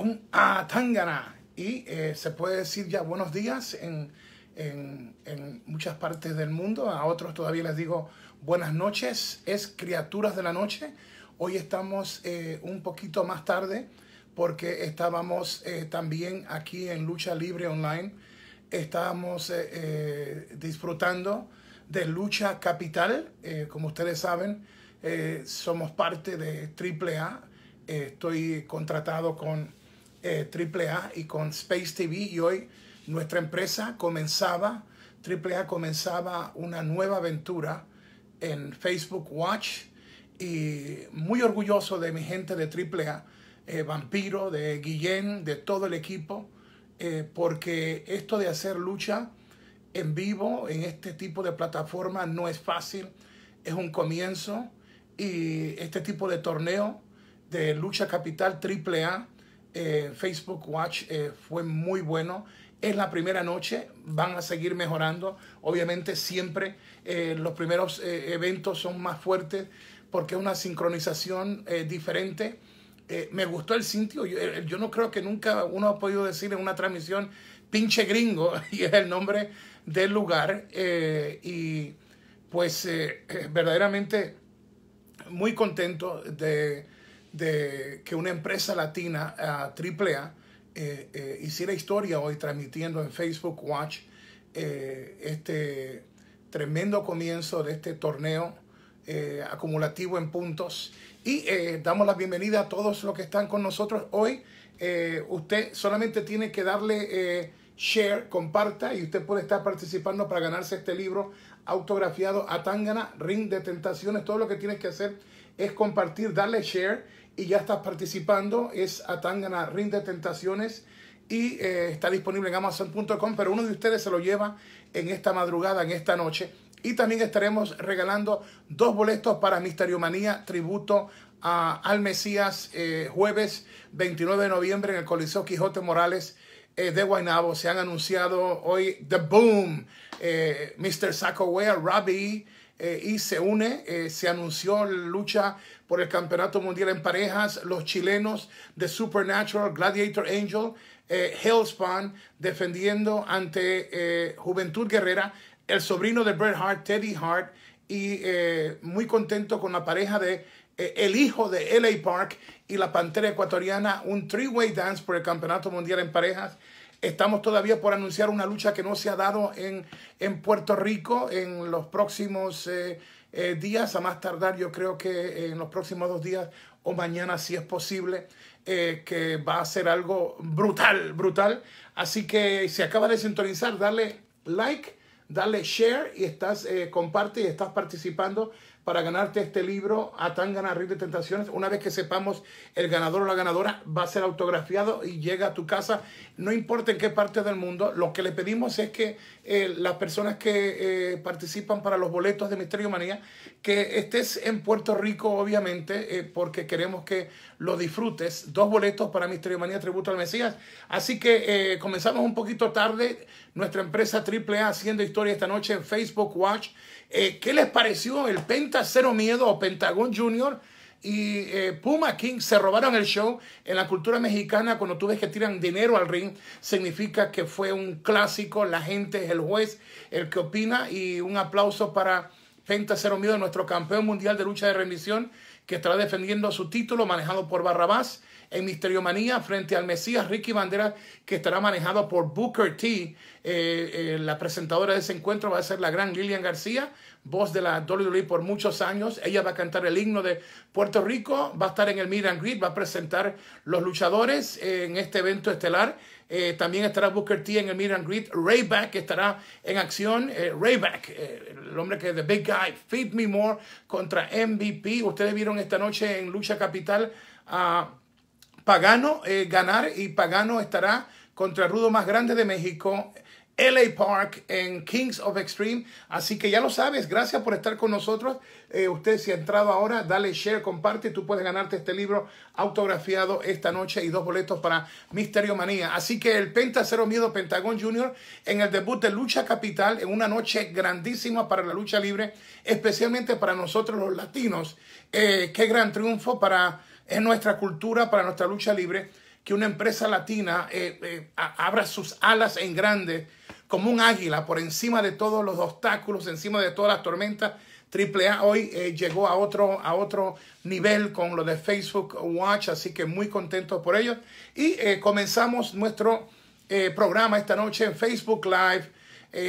un atangana y eh, se puede decir ya buenos días en, muchas partes del mundo. A otros todavía les digo buenas noches. Es criaturas de la noche. Hoy estamos eh, un poquito más tarde porque estábamos eh, también aquí en Lucha Libre Online. Estábamos disfrutando de Lucha Capital. como ustedes saben, somos parte de AAA. estoy contratado con eh, AAA y con Space TV y hoy nuestra empresa comenzaba, AAA comenzaba una nueva aventura en Facebook Watch y muy orgulloso de mi gente de AAA, eh, Vampiro, de Guillén, de todo el equipo, eh, porque esto de hacer lucha en vivo en este tipo de plataforma no es fácil, es un comienzo y este tipo de torneo de lucha capital AAA eh, Facebook Watch eh, fue muy bueno. Es la primera noche, van a seguir mejorando. Obviamente siempre eh, los primeros eventos son más fuertes porque es una sincronización diferente. me gustó el sitio, yo, yo, no creo que nunca uno ha podido decir en una transmisión pinche gringo, y es el nombre del lugar. y pues verdaderamente muy contento de de que una empresa latina, AAA, eh, eh, eh, hiciera historia hoy transmitiendo en Facebook Watch eh, este tremendo comienzo de este torneo acumulativo en puntos. Y damos la bienvenida a todos los que están con nosotros hoy. usted solamente tiene que darle share, comparta y usted puede estar participando para ganarse este libro autografiado a Tangana, Ring de Tentaciones. Todo lo que tiene que hacer es compartir, darle share y ya estás participando. Es Atangana Rinde Tentaciones y eh, está disponible en amazon.com, pero uno de ustedes se lo lleva en esta madrugada, en esta noche. Y también estaremos regalando dos boletos para Misterio Manía. tributo a, al Mesías, eh, jueves 29 de noviembre en el Coliseo Quijote Morales eh, de Guaynabo. Se han anunciado hoy The Boom, Mr. Sacowea, Robbie, y se une, se anunció lucha por el Campeonato Mundial en Parejas, los chilenos de Supernatural, Gladiator Angel, eh, Hellspawn, defendiendo ante eh, Juventud Guerrera, el sobrino de Bret Hart, Teddy Hart, y eh, muy contento con la pareja de el hijo de LA Park y la Pantera Ecuatoriana, un three-way dance por el Campeonato Mundial en Parejas. Estamos todavía por anunciar una lucha que no se ha dado en, en Puerto Rico en los próximos eh, días, a más tardar, yo creo que eh, en los próximos dos días o mañana, si es posible, eh, que va a ser algo brutal, brutal. Así que si acaba de sintonizar, dale like, dale share y estás, comparte y estás participando para ganarte este libro, a tan Arriba de Tentaciones. Una vez que sepamos el ganador o la ganadora, va a ser autografiado y llega a tu casa, no importa en qué parte del mundo. Lo que le pedimos es que eh, las personas que eh, participan para los boletos de Misterio Manía, que estés en Puerto Rico, obviamente, eh, porque queremos que lo disfrutes. Dos boletos para Misterio Manía Tributo al Mesías. Así que comenzamos un poquito tarde. Nuestra empresa AAA haciendo historia esta noche en Facebook Watch. ¿Qué les pareció el pen Cero Miedo o Pentagón Junior y eh, Puma King se robaron el show. En la cultura mexicana, cuando tú ves que tiran dinero al ring, significa que fue un clásico. La gente es el juez, el que opina. Y un aplauso para Penta Cero Miedo, nuestro campeón mundial de lucha de rendición, que estará defendiendo su título, manejado por Barrabás en Misterio Manía frente al Mesías Ricky Bandera, que estará manejado por Booker T. Eh, eh, la presentadora de ese encuentro va a ser la gran Lilian García voz de la Dolly e por muchos años. Ella va a cantar el himno de Puerto Rico, va a estar en el Meet and va a presentar los luchadores eh, en este evento estelar. Eh, también estará Booker T en el Meet and Greet. Rayback estará en acción. Eh, Rayback, el hombre que es The Big Guy, Feed Me More contra MVP. Ustedes vieron esta noche en Lucha Capital a Pagano ganar y Pagano estará contra el Rudo más grande de México, LA Park en Kings of Extreme. Así que ya lo sabes, gracias por estar con nosotros. Eh, usted si ha entrado ahora, dale share, comparte. Tú puedes ganarte este libro autografiado esta noche y dos boletos para Misterio Manía. Así que el Penta Cero Miedo Pentagón Jr. en el debut de Lucha Capital, en una noche grandísima para la lucha libre, especialmente para nosotros los latinos. Eh, qué gran triunfo para nuestra cultura, para nuestra lucha libre. Que una empresa latina eh, abra sus alas en grande como un águila por encima de todos los obstáculos, encima de todas las tormentas. AAA hoy eh, llegó a otro, a otro nivel con lo de Facebook Watch, así que muy contento por ello. Y eh, comenzamos nuestro eh, programa esta noche en Facebook Live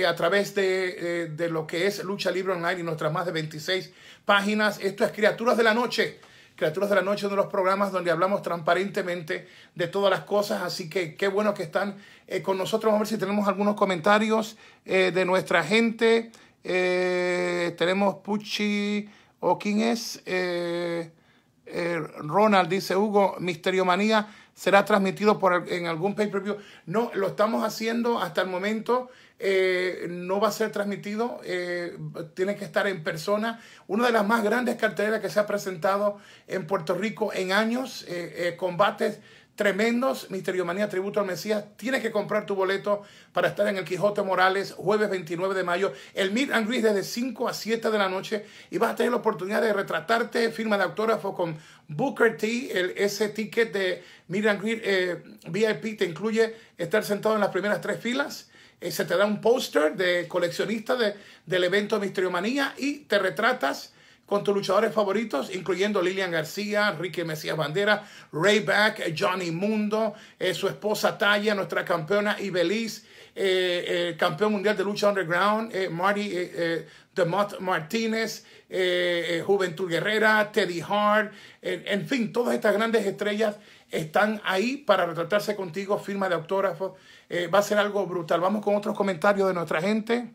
a través de, de lo que es Lucha Libre Online y nuestras más de 26 páginas. Esto es Criaturas de la Noche Criaturas de la Noche, uno de los programas donde hablamos transparentemente de todas las cosas. Así que qué bueno que están eh, con nosotros. a ver si tenemos algunos comentarios eh, de nuestra gente. Eh, tenemos Pucci, o quién es. Ronald dice Hugo, Misterio Manía será transmitido por, en algún pay-per-view. No, lo estamos haciendo hasta el momento eh, no va a ser transmitido, eh, tiene que estar en persona. Una de las más grandes carteleras que se ha presentado en Puerto Rico en años, eh, combates tremendos, Misterio Manía, Tributo al Mesías. Tienes que comprar tu boleto para estar en el Quijote Morales jueves 29 de mayo. El Meet and Greet desde 5 a 7 de la noche y vas a tener la oportunidad de retratarte, firma de autógrafo con Booker T. El, ese ticket de Meet and Greet VIP te incluye estar sentado en las primeras tres filas eh, se te da un póster de coleccionista del evento Manía y te retratas con tus luchadores favoritos, incluyendo Lilian García, Ricky Mesías Bandera, Ray Back, Johnny Mundo, eh, su esposa Taya, nuestra campeona Ibeliz, eh, campeón mundial de lucha underground, Marty Martínez, Juventud Guerrera, Teddy Hart, en fin, todas estas grandes estrellas están ahí para retratarse contigo, firma de autógrafos eh, va a ser algo brutal. Vamos con otros comentarios de nuestra gente.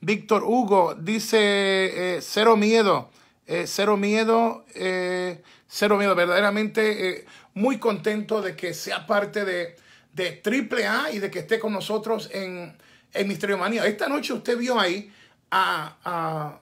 Víctor Hugo dice, eh, cero miedo, eh, cero miedo, cero miedo. Verdaderamente muy contento de que sea parte de, de Triple A y de que esté con nosotros en, en Misterio Manía. Esta noche usted vio ahí a,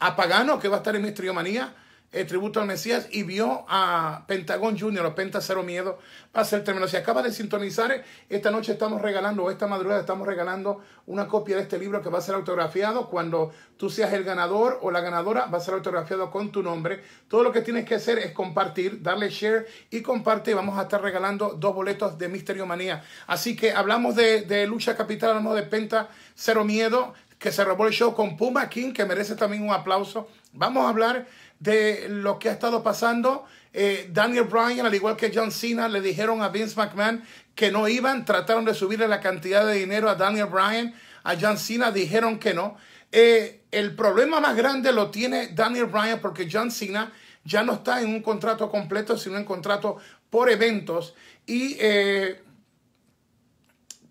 a Pagano, que va a estar en Misterio Manía el tributo al Mesías y vio a Pentagón Junior o Penta Cero Miedo va a ser término, Si acaba de sintonizar, esta noche estamos regalando, o esta madrugada estamos regalando una copia de este libro que va a ser autografiado. Cuando tú seas el ganador o la ganadora, va a ser autografiado con tu nombre. Todo lo que tienes que hacer es compartir, darle share y comparte. Vamos a estar regalando dos boletos de Misterio Manía. Así que hablamos de, lucha capital, no de Penta Cero Miedo, que se robó el show con Puma King, que merece también un aplauso. Vamos a hablar de lo que ha estado pasando. Eh, Daniel Bryan, al igual que John Cena, le dijeron a Vince McMahon que no iban, trataron de subirle la cantidad de dinero a Daniel Bryan, a John Cena dijeron que no. Eh, el problema más grande lo tiene Daniel Bryan porque John Cena ya no está en un contrato completo, sino en contrato por eventos y eh,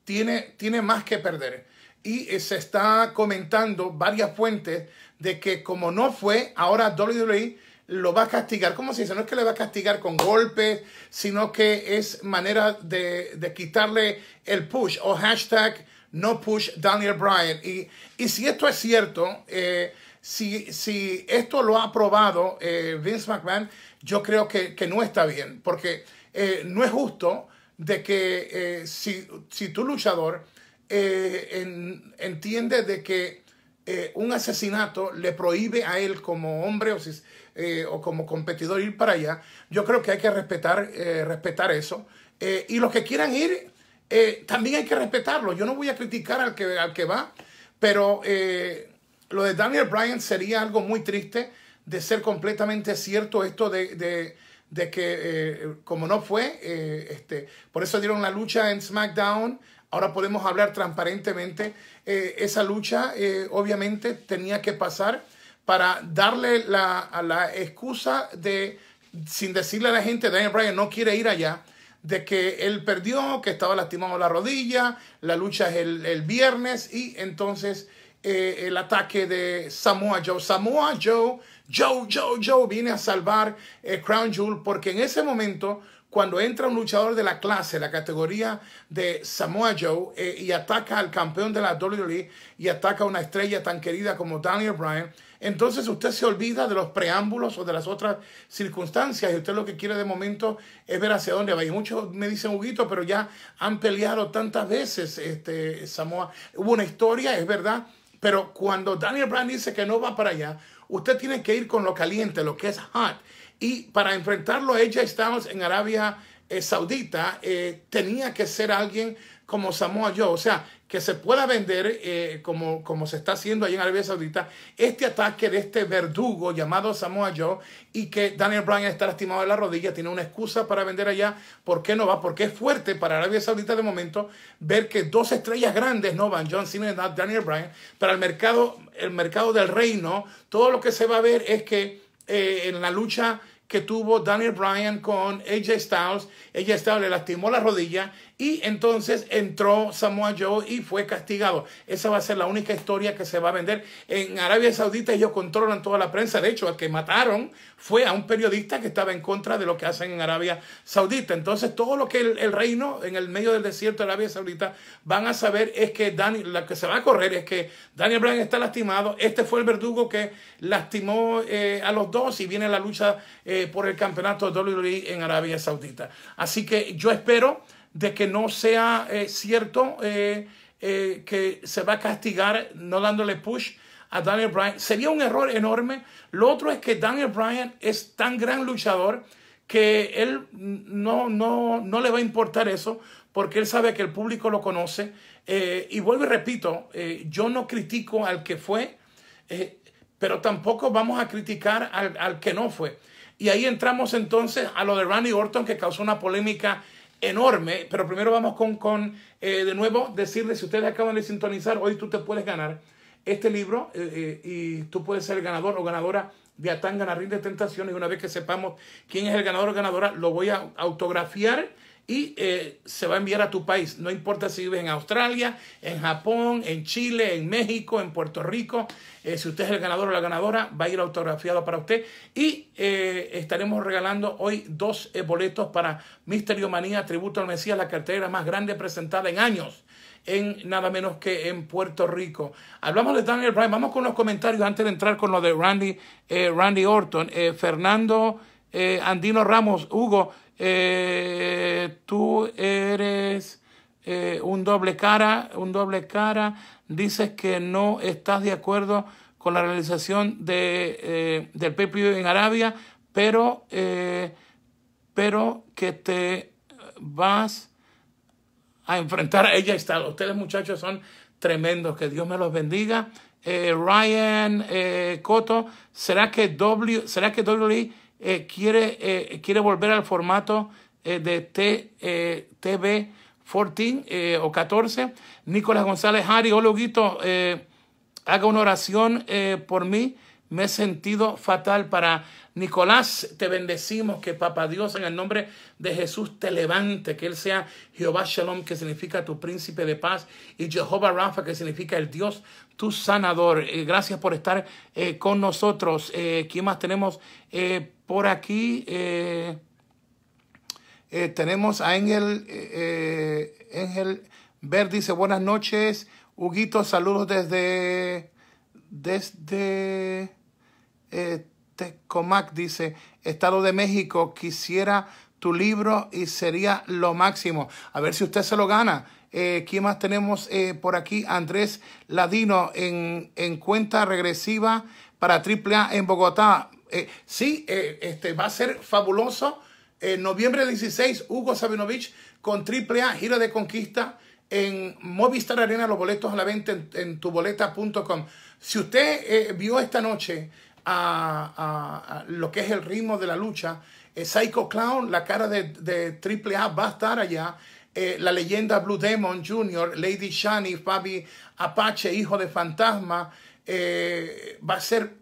tiene, tiene más que perder. Y se está comentando varias fuentes de que como no fue, ahora WWE lo va a castigar. ¿Cómo se dice? No es que le va a castigar con golpes, sino que es manera de, de quitarle el push o hashtag no push Daniel Bryan. Y, si esto es cierto, eh, si, si, esto lo ha probado eh, Vince McMahon, yo creo que, no está bien, porque eh, no es justo de que si, si, tu luchador entiende de que eh, un asesinato le prohíbe a él como hombre o, eh, o, como competidor ir para allá, yo creo que hay que respetar, eh, respetar eso. y los que quieran ir, también hay que respetarlo. Yo no voy a criticar al que, al que va, pero lo de Daniel Bryan sería algo muy triste de ser completamente cierto esto de, que como no fue, este, por eso dieron la lucha en SmackDown Ahora podemos hablar transparentemente. Eh, esa lucha eh, obviamente tenía que pasar para darle la, excusa de, sin decirle a la gente, Daniel Bryan no quiere ir allá, de que él perdió, que estaba lastimado la rodilla, la lucha es el, viernes y entonces eh, el ataque de Samoa Joe. Samoa Joe, Joe, Joe, Joe viene a salvar Crown Jewel porque en ese momento cuando entra un luchador de la clase, la categoría de Samoa Joe, eh, y ataca al campeón de la WWE y ataca a una estrella tan querida como Daniel Bryan, entonces usted se olvida de los preámbulos o de las otras circunstancias y usted lo que quiere de momento es ver hacia dónde va. Y muchos me dicen, Huguito, pero ya han peleado tantas veces este, Samoa. Hubo una historia, es verdad, pero cuando Daniel Bryan dice que no va para allá, usted tiene que ir con lo caliente, lo que es hot. Y para enfrentarlo, a ella estamos en Arabia eh, Saudita, eh, tenía que ser alguien como Samoa Joe, o sea, que se pueda vender eh, como, como se está haciendo allí en Arabia Saudita, este ataque de este verdugo llamado Samoa Joe y que Daniel Bryan está lastimado de la rodilla, tiene una excusa para vender allá, ¿por qué no va? Porque es fuerte para Arabia Saudita de momento ver que dos estrellas grandes no van, John Cena y Daniel Bryan, para el mercado, el mercado del reino, todo lo que se va a ver es que en la lucha que tuvo Daniel Bryan con AJ Styles. AJ Styles le lastimó la rodilla y entonces entró Samoa Joe y fue castigado. Esa va a ser la única historia que se va a vender. En Arabia Saudita ellos controlan toda la prensa. De hecho, al que mataron fue a un periodista que estaba en contra de lo que hacen en Arabia Saudita. Entonces, todo lo que el, reino en el medio del desierto de Arabia Saudita van a saber es que Daniel, la que se va a correr es que Daniel Bryan está lastimado. Este fue el verdugo que lastimó eh, a los dos y viene la lucha eh, por el campeonato de WWE en Arabia Saudita. Así que yo espero de que no sea eh, cierto eh, eh, que se va a castigar no dándole push a Daniel Bryan. Sería un error enorme. Lo otro es que Daniel Bryan es tan gran luchador que él no, no, le va a importar eso porque él sabe que el público lo conoce. y vuelvo y repito, yo no critico al que fue, pero tampoco vamos a criticar al, al que no fue. Y ahí entramos entonces a lo de Randy Orton que causó una polémica enorme, pero primero vamos con, con eh, de nuevo, decirles, si ustedes acaban de sintonizar, hoy tú te puedes ganar este libro eh, eh, y tú puedes ser el ganador o ganadora de Atán Ganarín de Tentaciones. Y una vez que sepamos quién es el ganador o ganadora, lo voy a autografiar y eh, se va a enviar a tu país. No importa si vives en Australia, en Japón, en Chile, en México, en Puerto Rico. Eh, si usted es el ganador o la ganadora, va a ir autografiado para usted. Y eh, estaremos regalando hoy dos boletos para Misterio Manía, Tributo al Mesías, la cartera más grande presentada en años en nada menos que en Puerto Rico. Hablamos de Daniel Bryan. Vamos con los comentarios antes de entrar con lo de Randy, Randy Orton. Fernando Andino Ramos, Hugo, eh, tú eres eh, un doble cara, un doble cara, dices que no estás de acuerdo con la realización de, eh, del PPV en Arabia, pero, pero que te vas a enfrentar a ella. Está. Ustedes muchachos son tremendos, que Dios me los bendiga. Ryan Coto, ¿será que, w, ¿será que WWE eh, quiere, eh, quiere volver al formato eh, de T, TV 14 o 14. Nicolás González Harry hola Huguito, haga una oración por mí. Me he sentido fatal para Nicolás. Te bendecimos que papa Dios en el nombre de Jesús te levante, que Él sea Jehová Shalom, que significa tu príncipe de paz, y Jehová Rafa, que significa el Dios tu sanador. gracias por estar con nosotros. ¿Quién más tenemos? Por aquí eh, eh, tenemos a Ángel, eh, Ángel Ver dice buenas noches. Huguito, saludos desde, desde Tecomac, dice Estado de México. Quisiera tu libro y sería lo máximo. A ver si usted se lo gana. ¿Quién más tenemos por aquí? Andrés Ladino en, en, cuenta regresiva para AAA en Bogotá. Eh, sí, eh, este, va a ser fabuloso. En eh, noviembre 16, Hugo Sabinovich con triple A, gira de conquista en Movistar Arena, los boletos a la venta en, tuboleta.com. Si usted vio esta noche a, lo que es el ritmo de la lucha, Psycho Clown, la cara de, triple A va a estar allá. la leyenda Blue Demon Jr., Lady Shani, Fabi Apache, hijo de fantasma, va a ser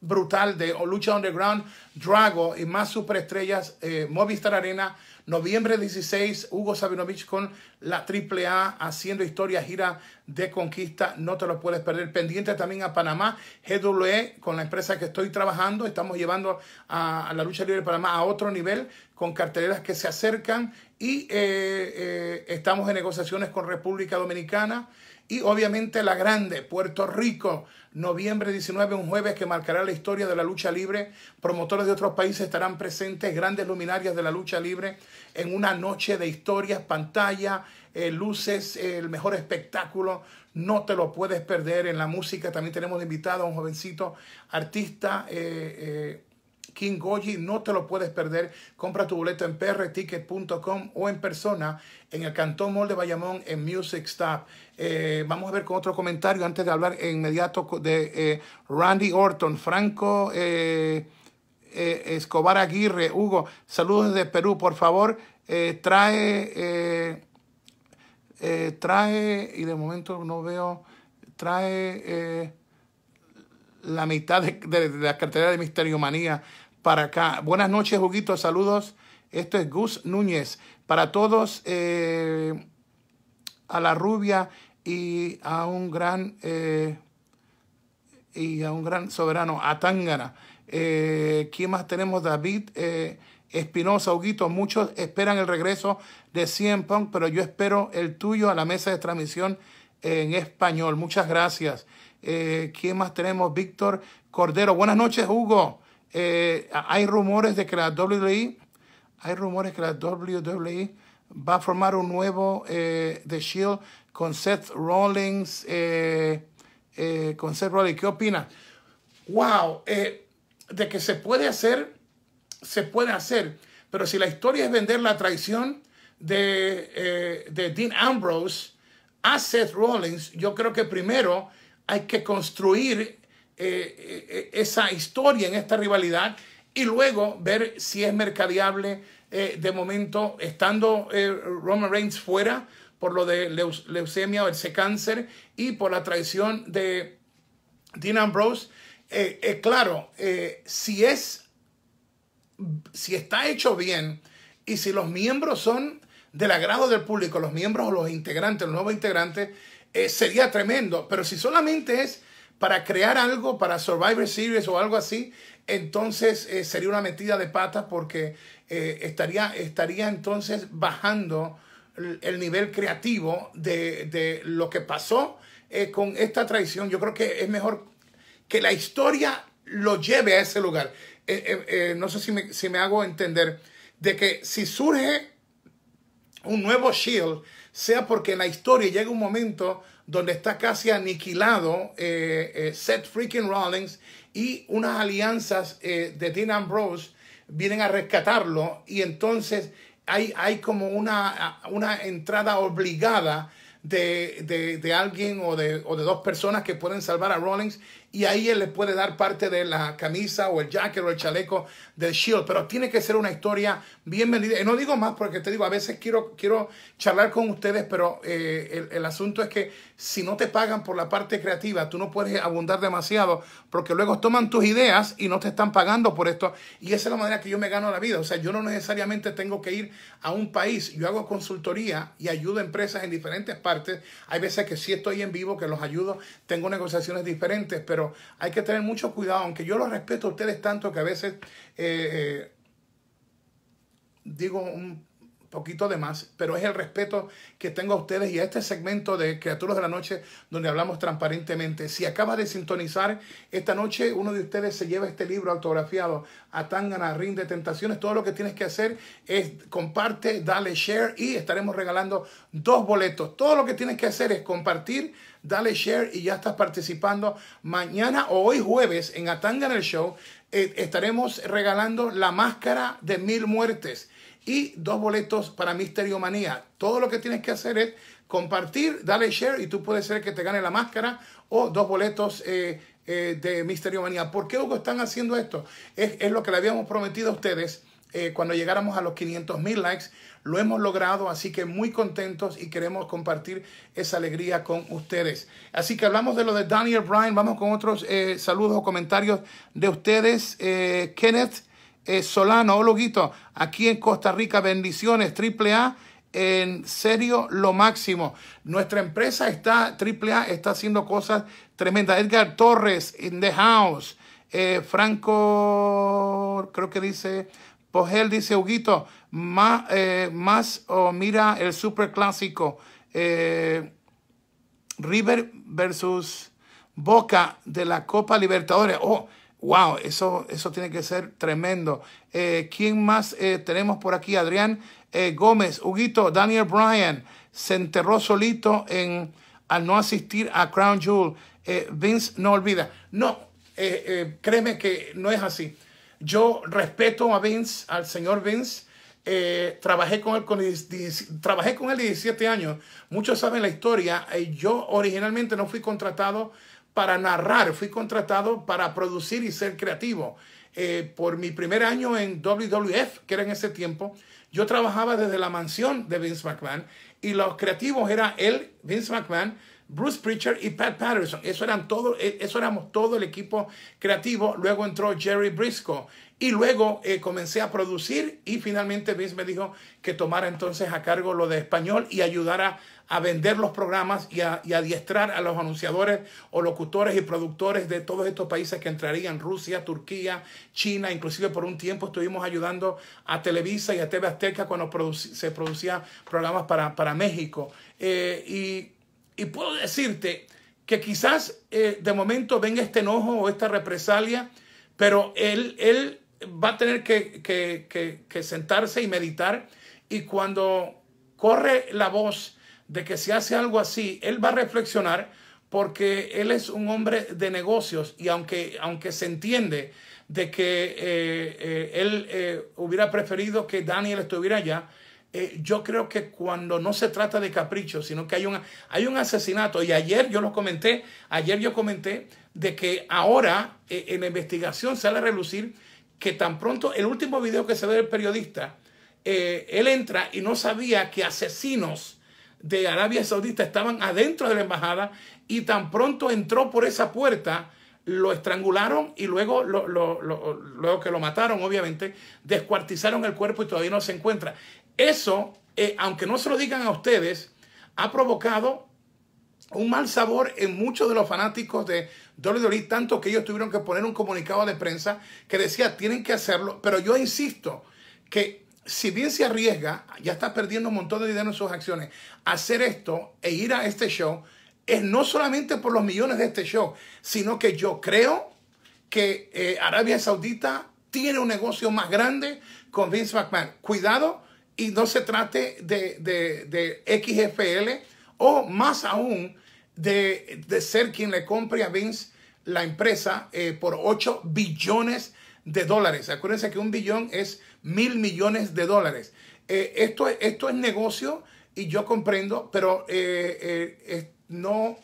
brutal de Lucha Underground, Drago y más superestrellas, eh, Movistar Arena, noviembre 16, Hugo Sabinovich con la AAA haciendo historia, gira de conquista, no te lo puedes perder. Pendiente también a Panamá, GWE con la empresa que estoy trabajando, estamos llevando a, la lucha libre de Panamá a otro nivel con carteleras que se acercan y eh, eh, estamos en negociaciones con República Dominicana y obviamente la grande, Puerto Rico, Noviembre 19, un jueves que marcará la historia de la lucha libre. Promotores de otros países estarán presentes, grandes luminarias de la lucha libre, en una noche de historias, pantalla, eh, luces, el mejor espectáculo. No te lo puedes perder. En la música también tenemos invitado a un jovencito artista. Eh, eh, King Goji. No te lo puedes perder. Compra tu boleto en prticket.com o en persona en el Cantón Mall de Bayamón en Music Stop. Eh, vamos a ver con otro comentario antes de hablar inmediato de eh, Randy Orton, Franco eh, Escobar Aguirre. Hugo, saludos desde Perú. Por favor, trae... trae, y de momento no veo, trae la mitad de, la cartera de Misterio Manía para acá. Buenas noches, Huguito. Saludos. Esto es Gus Núñez. Para todos, eh, a la rubia y a un gran eh, y a un gran soberano, a Tangana. Eh, ¿Quién más tenemos? David Espinosa, Huguito. Muchos esperan el regreso de CM Punk, pero yo espero el tuyo a la mesa de transmisión en español. Muchas gracias. ¿Quién más tenemos? Víctor Cordero. Buenas noches, Hugo. Eh, hay rumores de que la WWE, hay rumores que la WWE va a formar un nuevo The eh, Shield con Seth Rollins, eh, con Seth Rollins. ¿Qué opina Wow, de que se puede hacer, se puede hacer. Pero si la historia es vender la traición de, de Dean Ambrose a Seth Rollins, yo creo que primero hay que construir eh, eh, eh, esa historia en esta rivalidad y luego ver si es mercadeable de momento, estando Roman Reigns fuera por lo de leucemia o ese cáncer y por la traición de Dean Ambrose. claro, si es, si está hecho bien y si los miembros son del agrado del público, los miembros o los integrantes, los nuevos integrantes, sería tremendo. Pero si solamente es para crear algo para Survivor Series o algo así, entonces eh, sería una metida de patas porque eh, estaría, estaría entonces bajando el, nivel creativo de, lo que pasó eh, con esta traición. Yo creo que es mejor que la historia lo lleve a ese lugar. no sé si me, si me hago entender de que si surge un nuevo Shield, sea porque en la historia llega un momento donde está casi aniquilado eh, eh, Seth freaking Rollins y unas alianzas eh, de Dean Ambrose vienen a rescatarlo y entonces hay, como una, entrada obligada de, alguien o de, o de dos personas que pueden salvar a Rollins y ahí él le puede dar parte de la camisa o el jacket o el chaleco del Shield. Pero tiene que ser una historia bien vendida. Y no digo más porque te digo, a veces quiero, quiero charlar con ustedes, pero eh, el, el, asunto es que si no te pagan por la parte creativa, tú no puedes abundar demasiado porque luego toman tus ideas y no te están pagando por esto. Y esa es la manera que yo me gano la vida. O sea, yo no necesariamente tengo que ir a un país. Yo hago consultoría y ayudo a empresas en diferentes partes. Hay veces que sí estoy en vivo, que los ayudo, tengo negociaciones diferentes, pero pero hay que tener mucho cuidado, aunque yo los respeto a ustedes tanto que a veces eh, eh, digo un, poquito de más, pero es el respeto que tengo a ustedes y a este segmento de Criaturas de la Noche donde hablamos transparentemente. Si acaba de sintonizar esta noche, uno de ustedes se lleva este libro autografiado a Tangana, de Tentaciones. Todo lo que tienes que hacer es comparte, dale share y estaremos regalando dos boletos. Todo lo que tienes que hacer es compartir, dale share y ya estás participando. Mañana o hoy jueves en Atangana el Show eh, estaremos regalando la máscara de mil muertes y dos boletos para Misterio Manía. Todo lo que tienes que hacer es compartir, darle share y tú puedes ser que te gane la máscara o dos boletos eh, eh, de Misterio Manía. ¿Por qué están haciendo esto? Es, lo que le habíamos prometido a ustedes eh, cuando llegáramos a los 500 mil likes. Lo hemos logrado, así que muy contentos y queremos compartir esa alegría con ustedes. Así que hablamos de lo de Daniel Bryan. Vamos con otros saludos o comentarios de ustedes. Kenneth. Eh, Solano, Solano, oh, Ologuito, aquí en Costa Rica, bendiciones, triple A. En serio, lo máximo. Nuestra empresa está, A, está haciendo cosas tremendas. Edgar Torres, in the house. Eh, Franco, creo que dice, Pogel dice, Huguito, eh, más, o más mira el super clásico. River versus Boca de la Copa Libertadores. Oh, Wow, eso, eso tiene que ser tremendo. Eh, ¿Quién más eh, tenemos por aquí? Adrián eh, Gómez, Huguito, Daniel Bryan se enterró solito en, al no asistir a Crown Jewel. Vince no olvida. No, créeme que no es así. Yo respeto a Vince, al señor Vince. trabajé, con él trabajé con él 17 años. Muchos saben la historia. yo originalmente no fui contratado para narrar, fui contratado para producir y ser creativo. Eh, por mi primer año en WWF, que era en ese tiempo, yo trabajaba desde la mansión de Vince McMahon y los creativos eran él, Vince McMahon, Bruce Pritchard y Pat Patterson. Eso, eran todo, eh, eso éramos todo el equipo creativo. Luego entró Jerry Briscoe, y luego eh, comencé a producir y finalmente Vince me dijo que tomara entonces a cargo lo de español y ayudara a vender los programas y a, adiestrar a los anunciadores o locutores y productores de todos estos países que entrarían, Rusia, Turquía, China, inclusive por un tiempo estuvimos ayudando a Televisa y a TV Azteca cuando se producían programas para, México. Eh, y, puedo decirte que quizás eh, de momento venga este enojo o esta represalia, pero él, él va a tener que, sentarse y meditar y cuando corre la voz de que se hace algo así, él va a reflexionar porque él es un hombre de negocios y aunque, aunque se entiende de que eh, eh, él eh, hubiera preferido que Daniel estuviera allá, yo creo que cuando no se trata de capricho, sino que hay un, hay un asesinato, y ayer yo lo comenté, ayer yo comenté de que ahora en la investigación sale a relucir que tan pronto el último video que se ve del periodista, eh, él entra y no sabía que asesinos de Arabia Saudita estaban adentro de la embajada y tan pronto entró por esa puerta, lo estrangularon y luego, lo, que lo mataron, obviamente, descuartizaron el cuerpo y todavía no se encuentra. Eso, eh, aunque no se lo digan a ustedes, ha provocado un mal sabor en muchos de los fanáticos de Dolly, e, tanto que ellos tuvieron que poner un comunicado de prensa que decía, tienen que hacerlo, pero yo insisto que si bien se arriesga, ya está perdiendo un montón de dinero en sus acciones, hacer esto e ir a este show es no solamente por los millones de este show, sino que yo creo que eh, Arabia Saudita tiene un negocio más grande con Vince McMahon. Cuidado y no se trate de, de, de XFL o más aún de, ser quien le compre a Vince la empresa eh, por 8 billones de dólares. Acuérdense que un billón es mil millones de dólares. Eh, esto, esto es negocio y yo comprendo, pero eh, no,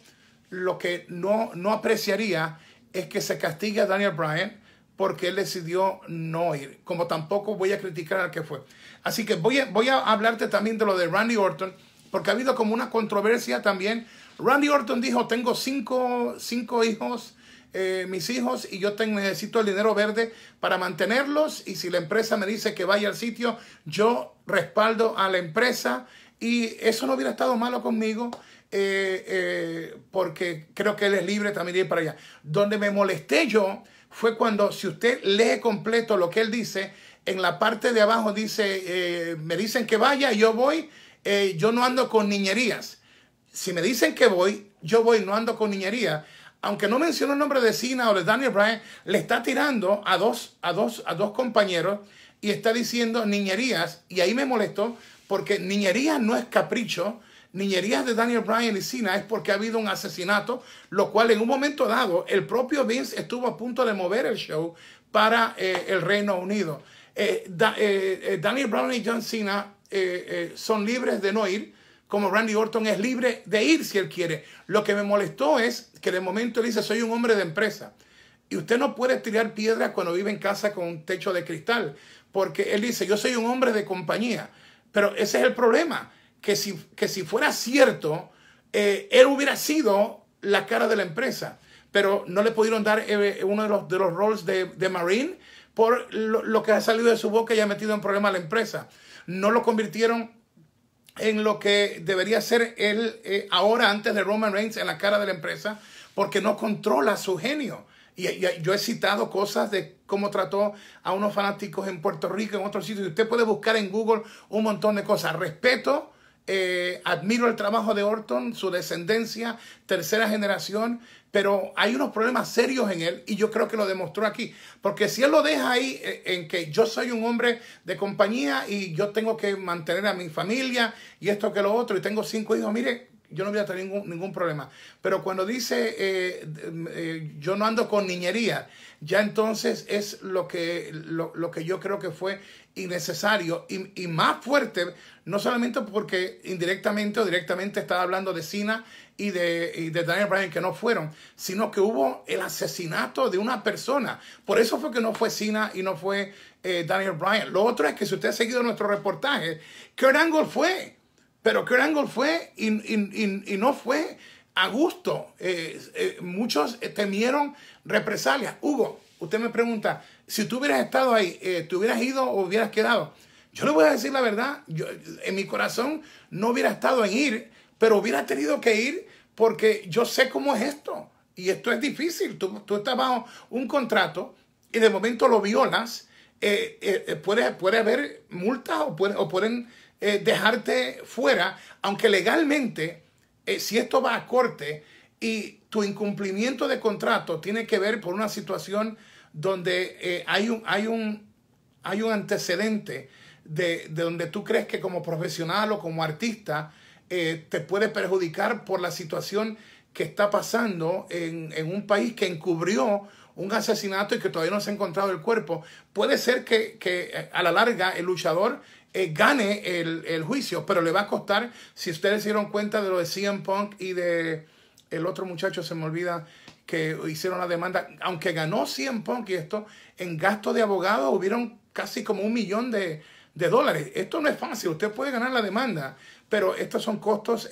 lo que no, no apreciaría es que se castigue a Daniel Bryan porque él decidió no ir, como tampoco voy a criticar al que fue. Así que voy voy a hablarte también de lo de Randy Orton, porque ha habido como una controversia también. Randy Orton dijo, tengo cinco, cinco hijos, eh, mis hijos, y yo tengo, necesito el dinero verde para mantenerlos, y si la empresa me dice que vaya al sitio, yo respaldo a la empresa, y eso no hubiera estado malo conmigo. Eh, eh, porque creo que él es libre también de ir para allá. Donde me molesté yo fue cuando, si usted lee completo lo que él dice, en la parte de abajo dice, me dicen que vaya, yo voy, eh, yo no ando con niñerías. Si me dicen que voy, yo voy, no ando con niñerías. Aunque no menciono el nombre de Cena o de Daniel Bryan, le está tirando a dos, a dos, a dos compañeros y está diciendo niñerías. Y ahí me molestó porque niñerías no es capricho. Niñerías de Daniel Bryan y Cena es porque ha habido un asesinato, lo cual en un momento dado el propio Vince estuvo a punto de mover el show para eh, el Reino Unido. Eh, Daniel Bryan y John Cena eh, eh, son libres de no ir, como Randy Orton es libre de ir si él quiere. Lo que me molestó es que de momento él dice, soy un hombre de empresa. Y usted no puede tirar piedras cuando vive en casa con un techo de cristal, porque él dice, yo soy un hombre de compañía. Pero ese es el problema, que si, que si fuera cierto, eh, él hubiera sido la cara de la empresa. Pero no le pudieron dar uno de los, de los roles de, Marine por lo, lo, que ha salido de su boca y ha metido en problema a la empresa no lo convirtieron en lo que debería ser él eh, ahora antes de Roman Reigns en la cara de la empresa, porque no controla su genio. Y, yo he citado cosas de cómo trató a unos fanáticos en Puerto Rico, en otros sitios. Usted puede buscar en Google un montón de cosas. Respeto, eh, admiro el trabajo de Orton, su descendencia, tercera generación, pero hay unos problemas serios en él y yo creo que lo demostró aquí. Porque si él lo deja ahí eh, en que yo soy un hombre de compañía y yo tengo que mantener a mi familia y esto que lo otro y tengo cinco hijos, mire, yo no voy a tener ningún, ningún problema. Pero cuando dice eh, eh, yo no ando con niñería, ya entonces es lo que, lo, que yo creo que fue innecesario y, más fuerte, no solamente porque indirectamente o directamente estaba hablando de Sina y de, Daniel Bryan que no fueron, sino que hubo el asesinato de una persona. Por eso fue que no fue Sina y no fue eh, Daniel Bryan. Lo otro es que si usted ha seguido nuestro reportaje, Kurt Angle fue pero Kurt Angle fue y, y, no fue a gusto. Eh, eh, muchos eh, temieron represalias. Hugo, usted me pregunta, si tú hubieras estado ahí, ¿te hubieras ido o hubieras quedado? Yo le voy a decir la verdad, yo, en mi corazón no hubiera estado en ir, pero hubiera tenido que ir porque yo sé cómo es esto. Y esto es difícil. Tú, tú estás bajo un contrato y de momento lo violas. puede, puede haber multas o pueden eh, dejarte fuera, aunque legalmente, eh, si esto va a corte y tu incumplimiento de contrato tiene que ver por una situación donde eh, hay, un, hay, un, hay un antecedente de, donde tú crees que como profesional o como artista te puede perjudicar por la situación que está pasando en, un país que encubrió un asesinato y que todavía no se ha encontrado el cuerpo, puede ser que, que, a la larga el luchador eh, gane el, juicio, pero le va a costar, si ustedes se dieron cuenta de lo de CM Punk y de el otro muchacho, se me olvida, que hicieron la demanda, aunque ganó CM Punk y esto, en gasto de abogado hubieron casi como un millón de, dólares. Esto no es fácil, usted puede ganar la demanda, pero estos son costos eh,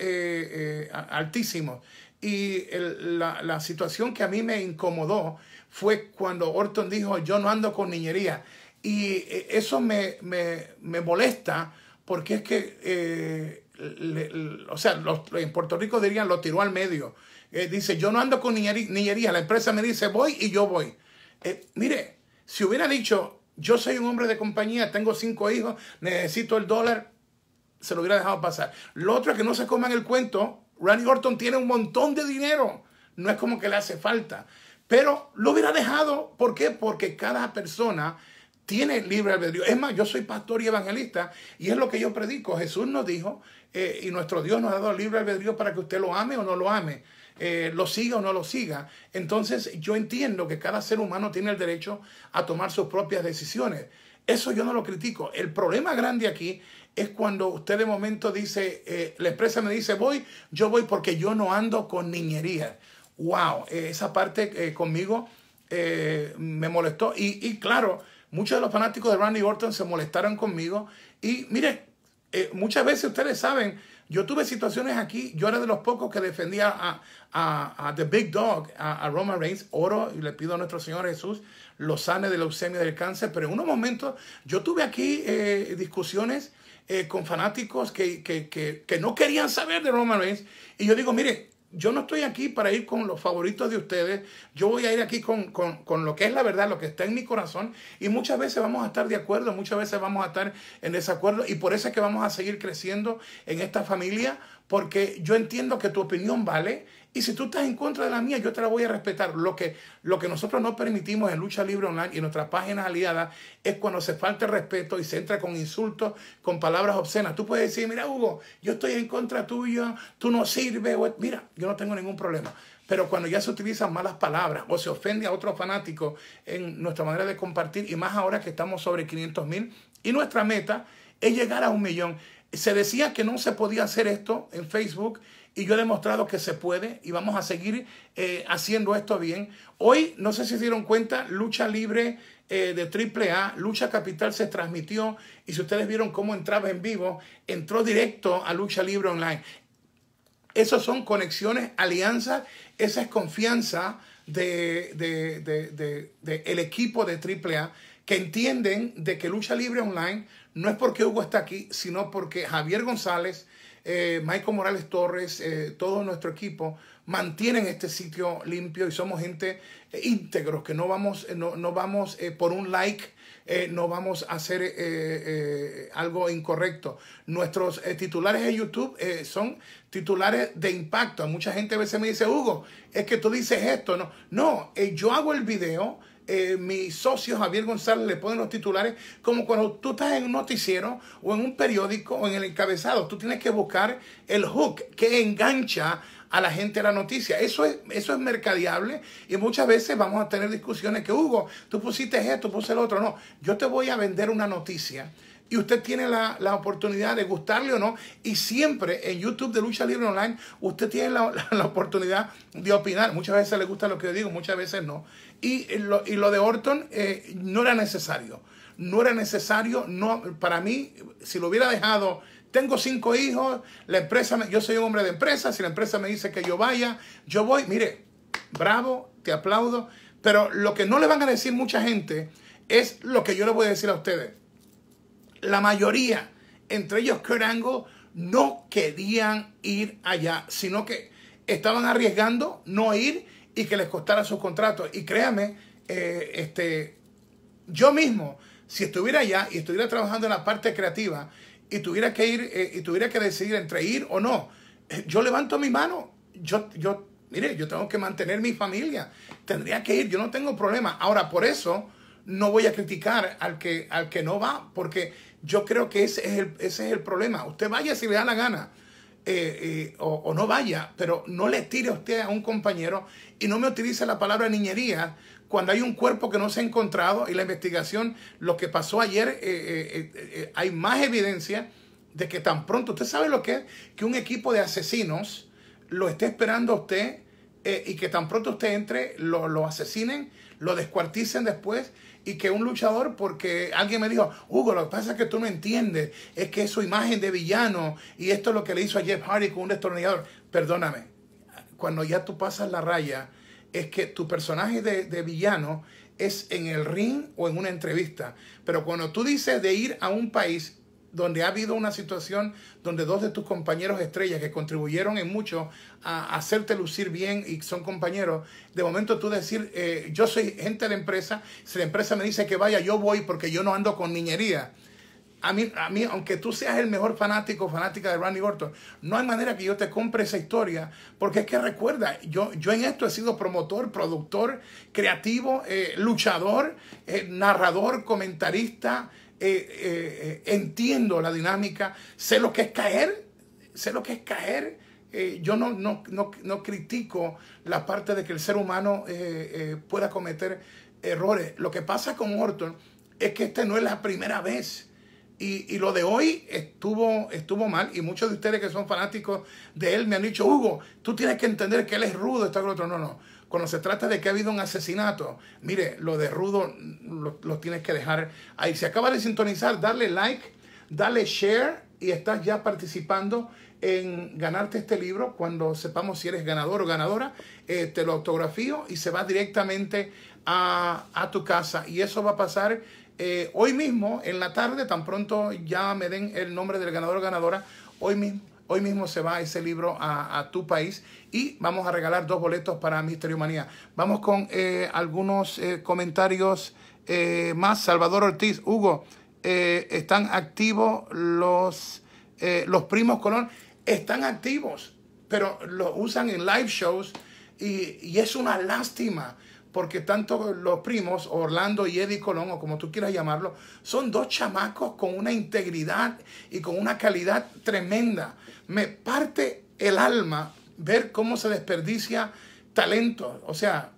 eh, altísimos. Y la, la situación que a mí me incomodó fue cuando Orton dijo, yo no ando con niñería. Y eh, eso me, molesta porque es que, eh, o sea, en Puerto Rico dirían lo tiró al medio. Eh, dice, yo no ando con niñería, la empresa me dice voy y yo voy. mire, si hubiera dicho, yo soy un hombre de compañía, tengo cinco hijos, necesito el dólar, se lo hubiera dejado pasar. Lo otro es que no se coman el cuento, Randy Orton tiene un montón de dinero, no es como que le hace falta, pero lo hubiera dejado, ¿por qué? Porque cada persona tiene libre albedrío. Es más, yo soy pastor y evangelista y es lo que yo predico. Jesús nos dijo eh, y nuestro Dios nos ha dado libre albedrío para que usted lo ame o no lo ame, eh, lo siga o no lo siga. Entonces yo entiendo que cada ser humano tiene el derecho a tomar sus propias decisiones. Eso yo no lo critico. El problema grande aquí es cuando usted de momento dice, eh, la empresa me dice voy, yo voy porque yo no ando con niñería. Wow, esa parte conmigo me molestó. y claro, Muchos de los fanáticos de Randy Orton se molestaron conmigo. Y mire, eh, muchas veces ustedes saben, yo tuve situaciones aquí, yo era de los pocos que defendía a, The Big Dog, a, Roman Reigns, oro y le pido a nuestro Señor Jesús los sane de la leucemia del cáncer, pero en unos momentos yo tuve aquí eh, discusiones eh, con fanáticos que, que no querían saber de Roman Reigns y yo digo, mire, yo no estoy aquí para ir con los favoritos de ustedes, yo voy a ir aquí con, lo que es la verdad, lo que está en mi corazón y muchas veces vamos a estar de acuerdo, muchas veces vamos a estar en desacuerdo y por eso es que vamos a seguir creciendo en esta familia porque yo entiendo que tu opinión vale y si tú estás en contra de la mía, yo te la voy a respetar. Lo que, lo que nosotros no permitimos en Lucha Libre Online y en nuestras páginas aliadas es cuando se falta el respeto y se entra con insultos, con palabras obscenas. Tú puedes decir, mira Hugo, yo estoy en contra tuyo, tú no sirves. mira, yo no tengo ningún problema. Pero cuando ya se utilizan malas palabras o se ofende a otro fanático en nuestra manera de compartir, y más ahora que estamos sobre 500 mil, y nuestra meta es llegar a un millón. Se decía que no se podía hacer esto en Facebook y yo he demostrado que se puede y vamos a seguir eh, haciendo esto bien. Hoy, no sé si se dieron cuenta, lucha libre eh, de AAA, Lucha Capital se transmitió y si ustedes vieron cómo entraba en vivo, entró directo a Lucha Libre Online. Esas son conexiones, alianzas, esa es confianza del de, de, el equipo de AAA que entienden de que Lucha Libre Online no es porque Hugo está aquí, sino porque Javier González, eh, Michael Morales Torres, eh, todo nuestro equipo, mantienen este sitio limpio y somos gente eh, íntegros, que no vamos, no, vamos por un like, no vamos a hacer algo incorrecto. Nuestros titulares de YouTube son titulares de impacto. Mucha gente a veces me dice, Hugo, es que tú dices esto. No, no yo hago el video eh, mi socio Javier González le ponen los titulares, como cuando tú estás en un noticiero o en un periódico o en el encabezado, tú tienes que buscar el hook que engancha a la gente a la noticia. Eso es, eso es mercadeable y muchas veces vamos a tener discusiones que, Hugo, tú pusiste esto, puse el otro. No, yo te voy a vender una noticia y usted tiene la, oportunidad de gustarle o no. Y siempre en YouTube de Lucha Libre Online, usted tiene la, oportunidad de opinar. Muchas veces le gusta lo que yo digo, muchas veces no. Y lo, de Orton eh, no era necesario. No era necesario, no, para mí, si lo hubiera dejado, tengo cinco hijos, la empresa, yo soy un hombre de empresa, si la empresa me dice que yo vaya, yo voy, mire, bravo, te aplaudo, pero lo que no le van a decir mucha gente es lo que yo le voy a decir a ustedes la mayoría, entre ellos Kerango, no querían ir allá, sino que estaban arriesgando no ir y que les costara sus contratos. Y créame, eh, este, yo mismo, si estuviera allá y estuviera trabajando en la parte creativa y tuviera que ir eh, y tuviera que decidir entre ir o no, eh, yo levanto mi mano, yo, yo, mire, yo tengo que mantener mi familia, tendría que ir, yo no tengo problema. Ahora, por eso no voy a criticar al que, al que no va, porque yo creo que ese es el, ese es el problema. Usted vaya si le da la gana. Eh, eh, o, no vaya, pero no le tire a usted a un compañero y no me utilice la palabra niñería cuando hay un cuerpo que no se ha encontrado y la investigación, lo que pasó ayer, eh, hay más evidencia de que tan pronto, usted sabe lo que es, que un equipo de asesinos lo esté esperando a usted y que tan pronto usted entre, lo, lo asesinen, lo descuarticen después y que un luchador, porque alguien me dijo, Hugo, lo que pasa es que tú no entiendes, es que es su imagen de villano y esto es lo que le hizo a Jeff Hardy con un destornillador. Perdóname, cuando ya tú pasas la raya, es que tu personaje de, de villano es en el ring o en una entrevista. Pero cuando tú dices de ir a un país donde ha habido una situación donde dos de tus compañeros estrellas que contribuyeron en mucho a hacerte lucir bien y son compañeros, de momento tú decir, eh, yo soy gente de la empresa, si la empresa me dice que vaya, yo voy porque yo no ando con niñería. A mí, a mí, aunque tú seas el mejor fanático o fanática de Randy Orton, no hay manera que yo te compre esa historia, porque es que recuerda, yo, yo en esto he sido promotor, productor, creativo, eh, luchador, eh, narrador, comentarista, eh, eh, eh, entiendo la dinámica, sé lo que es caer, sé lo que es caer. Eh, yo no, no, no, no, critico la parte de que el ser humano pueda cometer errores. Lo que pasa con Orton es que esta no es la primera vez. Y, lo de hoy estuvo, estuvo mal. Y muchos de ustedes que son fanáticos de él me han dicho, Hugo, tú tienes que entender que él es rudo, está con otro. No, no cuando se trata de que ha habido un asesinato, mire, lo de Rudo lo, tienes que dejar ahí. Si acaba de sintonizar, dale like, dale share y estás ya participando en ganarte este libro. Cuando sepamos si eres ganador o ganadora, eh, te lo autografío y se va directamente a, tu casa. Y eso va a pasar eh, hoy mismo, en la tarde, tan pronto ya me den el nombre del ganador o ganadora, hoy mismo. Hoy mismo se va ese libro a, tu país y vamos a regalar dos boletos para Misterio Manía. Vamos con eh, algunos eh, comentarios eh, más. Salvador Ortiz, Hugo, están activos los, los primos Colón. Están activos, pero lo usan en live shows y, y es una lástima porque tanto los primos, Orlando y Eddie Colón, o como tú quieras llamarlo, son dos chamacos con una integridad y con una calidad tremenda me parte el alma ver cómo se desperdicia talento, o sea,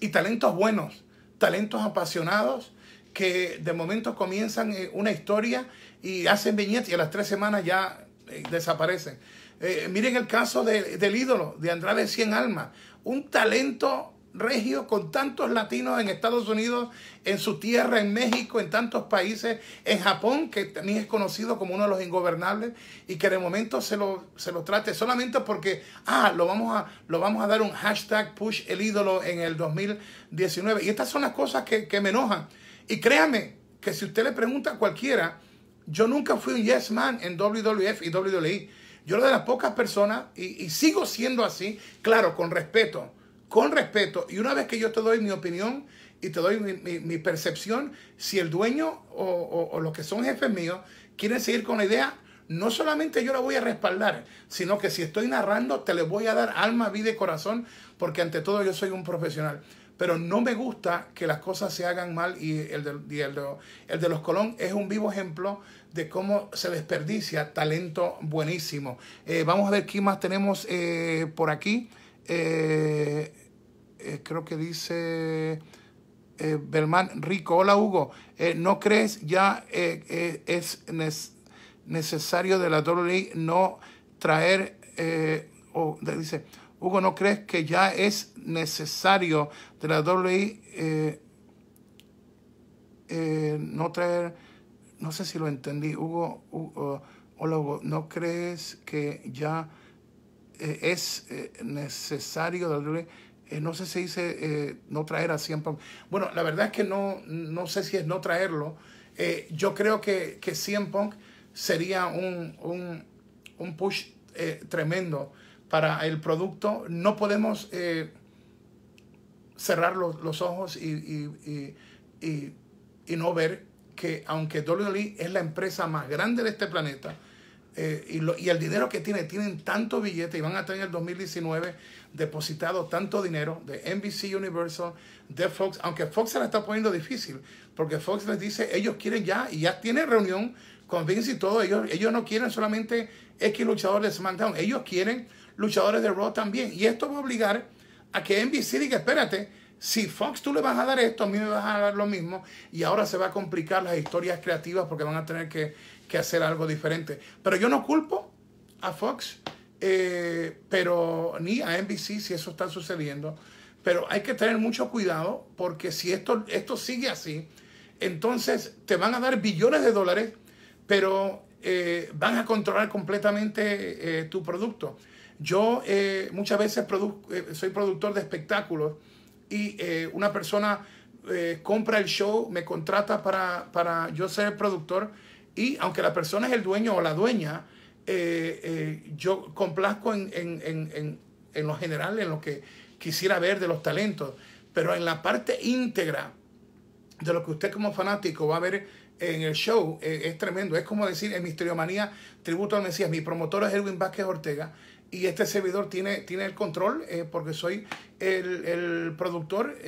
y talentos buenos, talentos apasionados que de momento comienzan eh, una historia y hacen viñetas y a las tres semanas ya eh, desaparecen. Eh, miren el caso del ídolo de Andrade Cien Almas, un talento regio con tantos latinos en Estados Unidos, en su tierra, en México, en tantos países, en Japón, que también es conocido como uno de los ingobernables, y que de momento se lo, se lo trate solamente porque, ah, lo vamos, a, lo vamos a dar un hashtag push el ídolo en el 2019. Y estas son las cosas que, me enojan. Y créame que si usted le pregunta a cualquiera, yo nunca fui un yes man en WWF y WWE. Yo era de las pocas personas, y, y sigo siendo así, claro, con respeto con respeto. Y una vez que yo te doy mi opinión y te doy mi, percepción, si el dueño o, los que son jefes míos quieren seguir con la idea, no solamente yo la voy a respaldar, sino que si estoy narrando, te le voy a dar alma, vida y corazón, porque ante todo yo soy un profesional. Pero no me gusta que las cosas se hagan mal y el de, el de, los Colón es un vivo ejemplo de cómo se desperdicia talento buenísimo. Eh, vamos a ver qué más tenemos eh, por aquí. Eh, eh, creo que dice eh, Rico, hola Hugo, eh, ¿no crees ya es necesario de la WI no traer, o dice, Hugo, ¿no crees que ya es necesario de la WI no traer, no sé si lo entendí, Hugo, Hugo hola Hugo, ¿no crees que ya... Eh, es eh, necesario, eh, no sé si dice no traer a 100 Punk. Bueno, la verdad es que no, no sé si es no traerlo. yo creo que, que 100 Punk sería un, un, un push tremendo para el producto. No podemos cerrar los, ojos y, y, no ver que aunque WWE es la empresa más grande de este planeta, eh, y, el dinero que tiene, tienen tanto billete y van a tener en el 2019 depositado tanto dinero de NBC Universal, de Fox, aunque Fox se la está poniendo difícil, porque Fox les dice, ellos quieren ya, y ya tienen reunión con Vince y todo, ellos, ellos no quieren solamente X luchadores de SmackDown, ellos quieren luchadores de Raw también, y esto va a obligar a que NBC diga, espérate, si Fox tú le vas a dar esto, a mí me vas a dar lo mismo, y ahora se va a complicar las historias creativas porque van a tener que que hacer algo diferente. Pero yo no culpo a Fox, eh, pero ni a NBC si eso está sucediendo. Pero hay que tener mucho cuidado porque si esto, esto sigue así, entonces te van a dar billones de dólares, pero eh, van a controlar completamente eh, tu producto. Yo muchas veces soy productor de espectáculos y una persona compra el show, me contrata para, para yo ser el productor y aunque la persona es el dueño o la dueña, eh, eh, yo complazco en, lo general, en lo que quisiera ver de los talentos, pero en la parte íntegra de lo que usted como fanático va a ver en el show, eh, es tremendo. Es como decir, en Misteriomanía, tributo al Mesías, mi promotor es Erwin Vázquez Ortega y este servidor tiene, tiene el control porque soy el, el productor,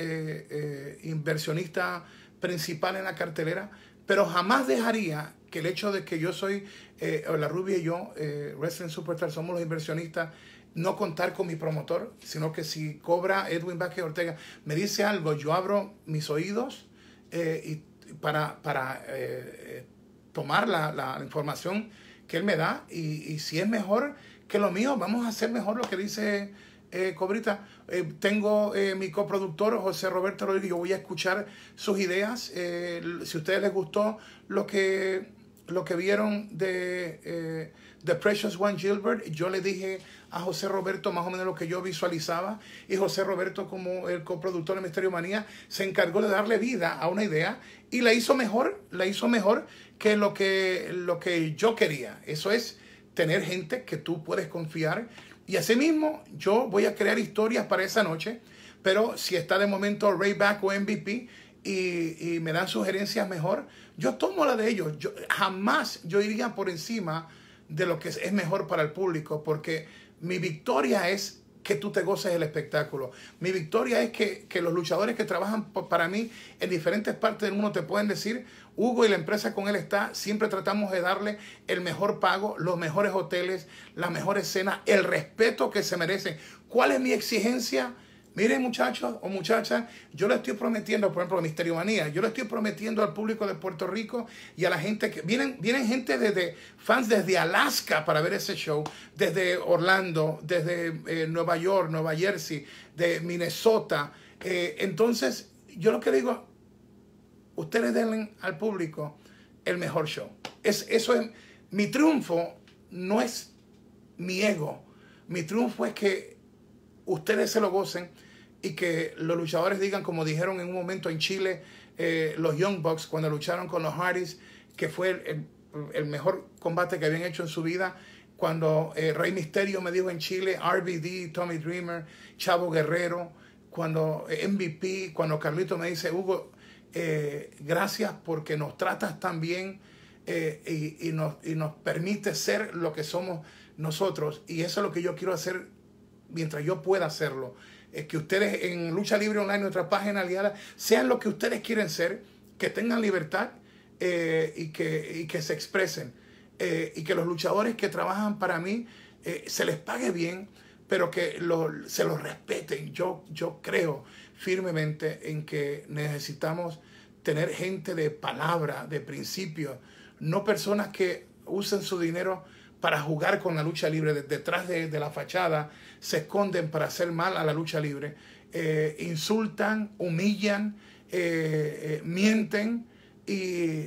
inversionista principal en la cartelera pero jamás dejaría que el hecho de que yo soy, eh, la rubia y yo, eh, Wrestling Superstar, somos los inversionistas, no contar con mi promotor, sino que si cobra Edwin Vázquez Ortega, me dice algo, yo abro mis oídos eh, y para, para eh, tomar la, información que él me da y, y si es mejor que lo mío, vamos a hacer mejor lo que dice eh, Cobrita. Eh, tengo eh, mi coproductor José Roberto Rodríguez. Yo voy a escuchar sus ideas. si a ustedes les gustó lo que, lo que vieron de The Precious One Gilbert, yo le dije a José Roberto más o menos lo que yo visualizaba. Y José Roberto, como el coproductor de Misterio Manía, se encargó de darle vida a una idea y la hizo mejor, la hizo mejor que lo que, lo que yo quería. Eso es tener gente que tú puedes confiar y asimismo, yo voy a crear historias para esa noche, pero si está de momento Back o MVP y, me dan sugerencias mejor, yo tomo la de ellos. jamás yo iría por encima de lo que es mejor para el público, porque mi victoria es que tú te goces el espectáculo. Mi victoria es que, los luchadores que trabajan para mí en diferentes partes del mundo te pueden decir, Hugo y la empresa con él está, siempre tratamos de darle el mejor pago, los mejores hoteles, las mejores escena, el respeto que se merecen. ¿Cuál es mi exigencia? Miren muchachos o muchachas, yo le estoy prometiendo, por ejemplo, Misterio Manía, yo le estoy prometiendo al público de Puerto Rico y a la gente que vienen, vienen gente desde fans desde Alaska para ver ese show, desde Orlando, desde eh, Nueva York, Nueva Jersey, de Minnesota. Eh, entonces, yo lo que digo, ustedes den al público el mejor show. Es, eso mi triunfo no es mi ego, mi triunfo es que ustedes se lo gocen y que los luchadores digan, como dijeron en un momento en Chile, eh, los Young Bucks cuando lucharon con los Hardys, que fue el, mejor combate que habían hecho en su vida. Cuando eh, Rey Misterio me dijo en Chile, RBD, Tommy Dreamer, Chavo Guerrero, cuando eh, MVP, cuando Carlito me dice, Hugo, eh, gracias porque nos tratas tan bien eh, y, nos, permite ser lo que somos nosotros. Y eso es lo que yo quiero hacer mientras yo pueda hacerlo. Es que ustedes en Lucha Libre Online, nuestra página aliada, sean lo que ustedes quieren ser, que tengan libertad eh, y, que, que, se expresen. y que los luchadores que trabajan para mí se les pague bien, pero que se los respeten. Yo, yo creo firmemente en que necesitamos tener gente de palabra, de principio, no personas que usen su dinero para jugar con la lucha libre. Detrás de, la fachada se esconden para hacer mal a la lucha libre. Eh, insultan, humillan, eh, eh, mienten y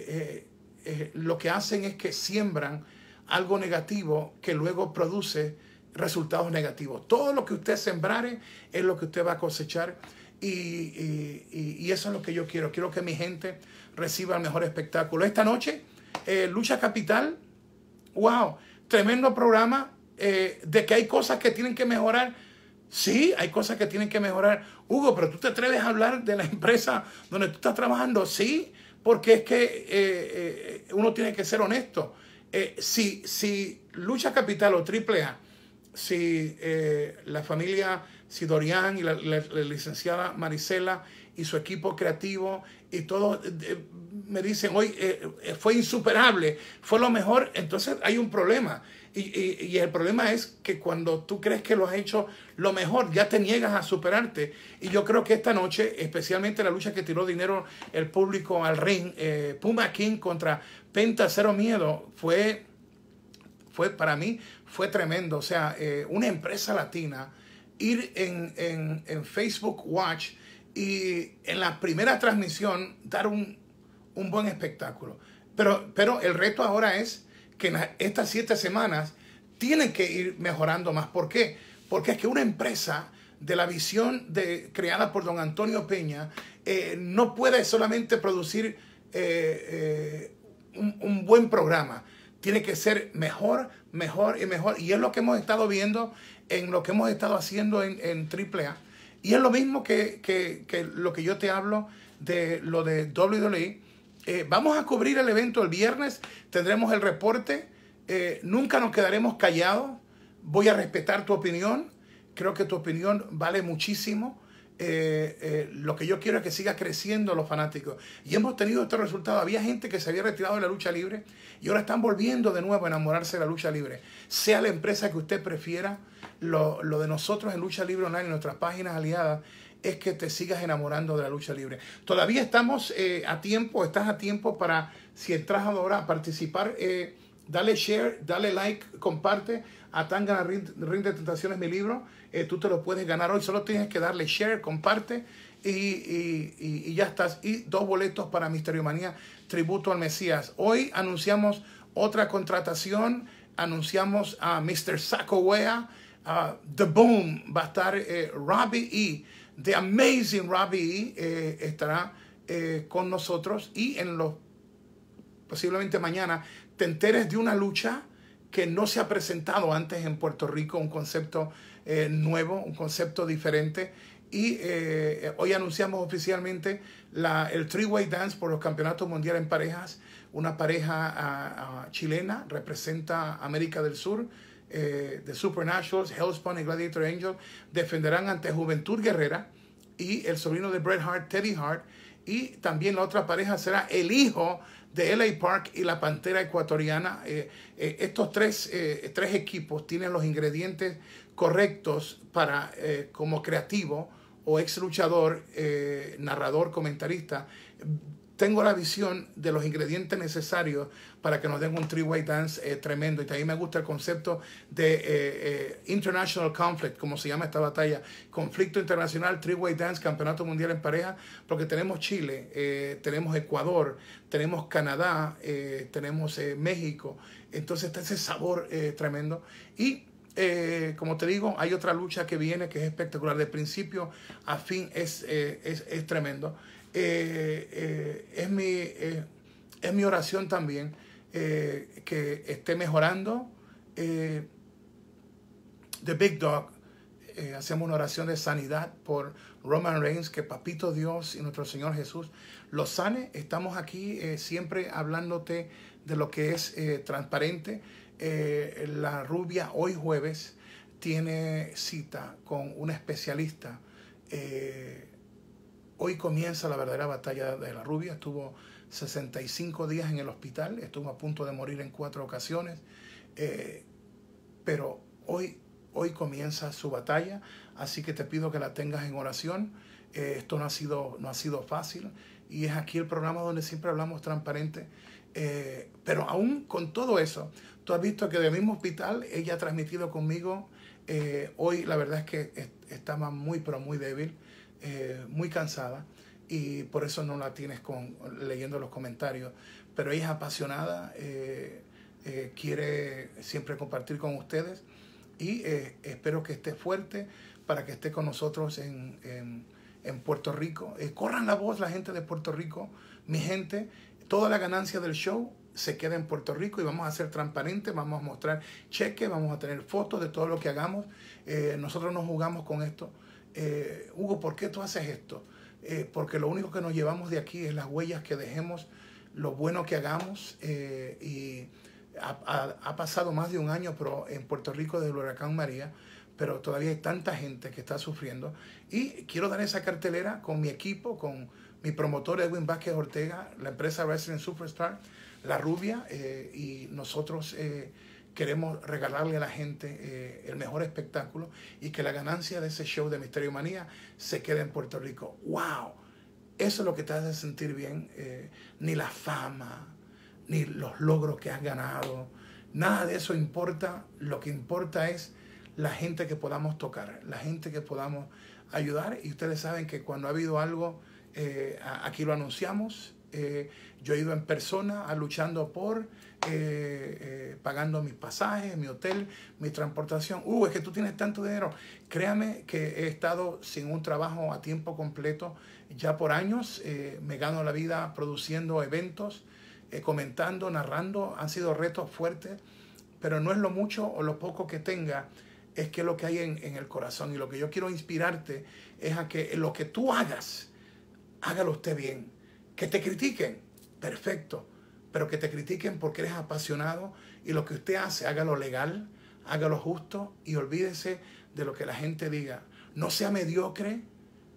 lo que hacen es que siembran algo negativo que luego produce resultados negativos. Todo lo que usted sembrare es lo que usted va a cosechar. Y, eso es lo que yo quiero. Quiero que mi gente reciba el mejor espectáculo. Esta noche, eh, Lucha Capital, wow, tremendo programa eh, de que hay cosas que tienen que mejorar. Sí, hay cosas que tienen que mejorar. Hugo, pero tú te atreves a hablar de la empresa donde tú estás trabajando. Sí, porque es que eh, uno tiene que ser honesto. si, si Lucha Capital o AAA, si la familia Sidorian y la, licenciada Marisela y su equipo creativo y todo eh, eh, me dicen, hoy eh, fue insuperable, fue lo mejor, entonces hay un problema. Y, el problema es que cuando tú crees que lo has hecho lo mejor, ya te niegas a superarte. Y yo creo que esta noche, especialmente la lucha que tiró dinero el público al ring, Puma King contra Penta Cero Miedo, fue, fue para mí, fue tremendo. O sea, una empresa latina ir en, en, en Facebook Watch y en la primera transmisión dar un, un buen espectáculo. Pero, pero el reto ahora es que en estas siete semanas tienen que ir mejorando más. ¿Por qué? Porque es que una empresa de la visión de, creada por don Antonio Peña eh, no puede solamente producir eh, eh, un, un, buen programa. Tiene que ser mejor, mejor y mejor. Y es lo que hemos estado viendo en lo que hemos estado haciendo en, en AAA. Y es lo mismo que, lo que yo te hablo de lo de WWE. Eh, vamos a cubrir el evento el viernes, tendremos el reporte, eh, nunca nos quedaremos callados, voy a respetar tu opinión, creo que tu opinión vale muchísimo. Eh, lo que yo quiero es que siga creciendo los fanáticos. Y hemos tenido este resultado. Había gente que se había retirado de la lucha libre y ahora están volviendo de nuevo a enamorarse de la lucha libre. Sea la empresa que usted prefiera, lo, de nosotros en Lucha Libre Online, en nuestras páginas aliadas, es que te sigas enamorando de la lucha libre. Todavía estamos eh, a tiempo, estás a tiempo para, si entras ahora a participar, eh, dale share, dale like, comparte. A Ring Rinde Tentaciones, mi libro, eh, tú te lo puedes ganar hoy. Solo tienes que darle share, comparte y, ya estás. Y dos boletos para Misterio Manía, tributo al Mesías. Hoy anunciamos otra contratación, anunciamos a Mr. Saco Wea Ah, The Boom, va a estar eh, Robbie E. The Amazing Robbie E eh, estará eh, con nosotros y en los posiblemente mañana te enteres de una lucha que no se ha presentado antes en Puerto Rico, un concepto nuevo, un concepto diferente. Y hoy anunciamos oficialmente la, el Three-Way Dance por los Campeonatos Mundiales en Parejas. Una pareja ah, ah, chilena representa América del Sur, The eh, de Supernaturals, Hellspawn y Gladiator Angel defenderán ante Juventud Guerrera y el sobrino de Bret Hart, Teddy Hart. Y también la otra pareja será el hijo de LA Park y la Pantera Ecuatoriana. Eh, eh, estos tres, equipos tienen los ingredientes correctos para, como creativo o ex luchador, narrador, comentarista, tengo la visión de los ingredientes necesarios para que nos den un three-way dance eh, tremendo. Y también me gusta el concepto de eh, eh, International Conflict, como se llama esta batalla. Conflicto internacional, three-way dance, campeonato mundial en pareja, porque tenemos Chile, tenemos Ecuador, tenemos Canadá, tenemos México. Entonces está ese sabor tremendo. Y como te digo, hay otra lucha que viene que es espectacular. De principio a fin es, es, es, tremendo. Eh, eh, es, mi, eh, es mi oración también que esté mejorando. The Big Dog, hacemos una oración de sanidad por Roman Reigns, que Papito Dios y nuestro Señor Jesús lo sane. Estamos aquí siempre hablándote de lo que es transparente. la rubia hoy jueves tiene cita con un especialista. Eh, Hoy comienza la verdadera batalla de la rubia. Estuvo 65 días en el hospital, estuvo a punto de morir en cuatro ocasiones, eh, pero hoy, hoy comienza su batalla, así que te pido que la tengas en oración. Eh, esto no ha, sido, no ha sido fácil y es aquí el programa donde siempre hablamos transparente. Eh, pero aún con todo eso, tú has visto que del mismo hospital ella ha transmitido conmigo. hoy la verdad es que estaba muy, pero muy débil. Eh, muy cansada y por eso no la tienes con, leyendo los comentarios, pero ella es apasionada, eh, eh, quiere siempre compartir con ustedes y espero que esté fuerte para que esté con nosotros en, Puerto Rico. corran la voz la gente de Puerto Rico, mi gente, toda la ganancia del show se queda en Puerto Rico y vamos a ser transparentes, vamos a mostrar cheques, vamos a tener fotos de todo lo que hagamos. nosotros no jugamos con esto. Eh, Hugo, ¿por qué tú haces esto? Eh, porque lo único que nos llevamos de aquí es las huellas que dejemos, lo bueno que hagamos. Eh, y ha, pasado más de un año pero en Puerto Rico del huracán María, pero todavía hay tanta gente que está sufriendo. Y quiero dar esa cartelera con mi equipo, con mi promotor Edwin Vázquez Ortega, la empresa Wrestling Superstar, La Rubia, y nosotros... Queremos regalarle a la gente eh, el mejor espectáculo y que la ganancia de ese show de Misterio Manía se quede en Puerto Rico. ¡Wow! Eso es lo que te hace sentir bien. Eh, ni la fama, ni los logros que has ganado, nada de eso importa. Lo que importa es la gente que podamos tocar, la gente que podamos ayudar. Y ustedes saben que cuando ha habido algo, eh, aquí lo anunciamos. yo he ido en persona a luchando por eh, eh, pagando mis pasajes, mi hotel, mi transportación. Uh, es que tú tienes tanto dinero. Créame que he estado sin un trabajo a tiempo completo ya por años. Eh, me gano la vida produciendo eventos, comentando, narrando. Han sido retos fuertes, pero no es lo mucho o lo poco que tenga es que lo que hay en, en, el corazón. Y lo que yo quiero inspirarte es a que lo que tú hagas, hágalo usted bien. Que te critiquen, perfecto pero que te critiquen porque eres apasionado y lo que usted hace, hágalo legal, hágalo justo y olvídese de lo que la gente diga. No sea mediocre,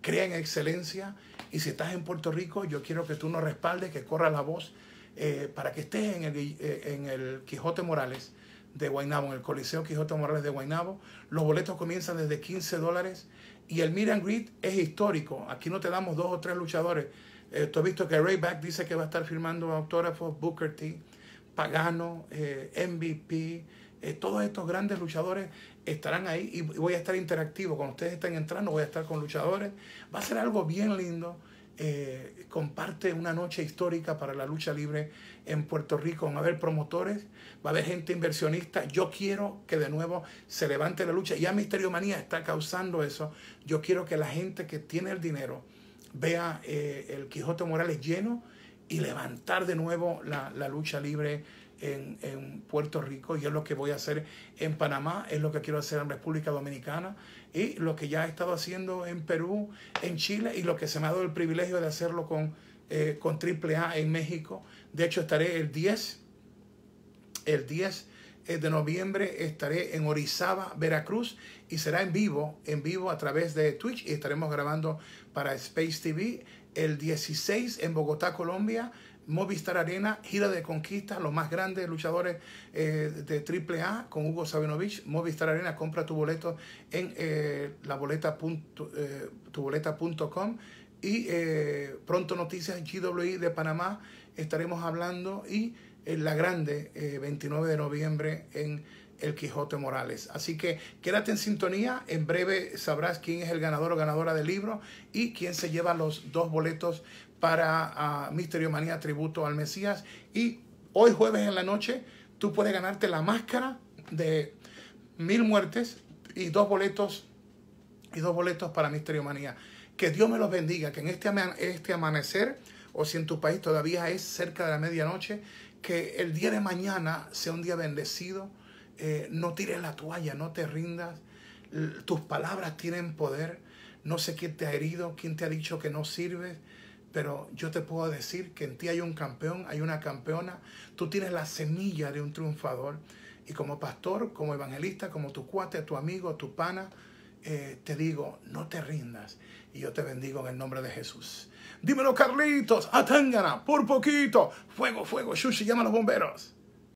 crea en excelencia y si estás en Puerto Rico, yo quiero que tú nos respaldes, que corra la voz eh, para que estés eh, en el, Quijote Morales de Guaynabo, en el Coliseo Quijote Morales de Guaynabo. Los boletos comienzan desde 15 dólares y el Miran Grid es histórico. Aquí no te damos dos o tres luchadores, He eh, visto que Back dice que va a estar firmando autógrafos, Booker T, Pagano, eh, MVP, eh, todos estos grandes luchadores estarán ahí y voy a estar interactivo. Cuando ustedes estén entrando, voy a estar con luchadores. Va a ser algo bien lindo. comparte una noche histórica para la lucha libre en Puerto Rico. Van a haber promotores, va a haber gente inversionista. Yo quiero que de nuevo se levante la lucha. Ya Misterio Manía está causando eso. Yo quiero que la gente que tiene el dinero vea eh, el Quijote Morales lleno y levantar de nuevo la, lucha libre en, Puerto Rico y es lo que voy a hacer en Panamá, es lo que quiero hacer en República Dominicana y lo que ya he estado haciendo en Perú, en Chile y lo que se me ha dado el privilegio de hacerlo con, eh, con AAA en México. De hecho, estaré el 10, el 10 eh, de noviembre estaré en Orizaba, Veracruz, y será en vivo, en vivo a través de Twitch, y estaremos grabando para Space TV el 16 en Bogotá, Colombia. Movistar Arena, gira de conquista, los más grandes luchadores eh, de AAA con Hugo Sabinovich. Movistar Arena, compra tu boleto en eh, eh tuboleta.com. Y pronto noticias GWI de Panamá, estaremos hablando y en la grande, 29 eh, de noviembre en El Quijote Morales. Así que quédate en sintonía, en breve sabrás quién es el ganador o ganadora del libro y quién se lleva los dos boletos para ah, Misterio Manía Tributo al Mesías. Y hoy jueves en la noche tú puedes ganarte la máscara de mil muertes y dos boletos y dos boletos para Misterio Manía. Que Dios me los bendiga, que en este, este amanecer o si en tu país todavía es cerca de la medianoche, que el día de mañana sea un día bendecido. Eh, no tires la toalla, no te rindas. Tus palabras tienen poder. No sé quién te ha herido, quién te ha dicho que no sirves, pero yo te puedo decir que en ti hay un campeón, hay una campeona. Tú tienes la semilla de un triunfador. Y como pastor, como evangelista, como tu cuate, tu amigo, tu pana, eh, te digo, no te rindas. Y yo te bendigo en el nombre de Jesús. Dímelo, Carlitos, atángana, por poquito. Fuego, fuego, Shushi, llama a los bomberos.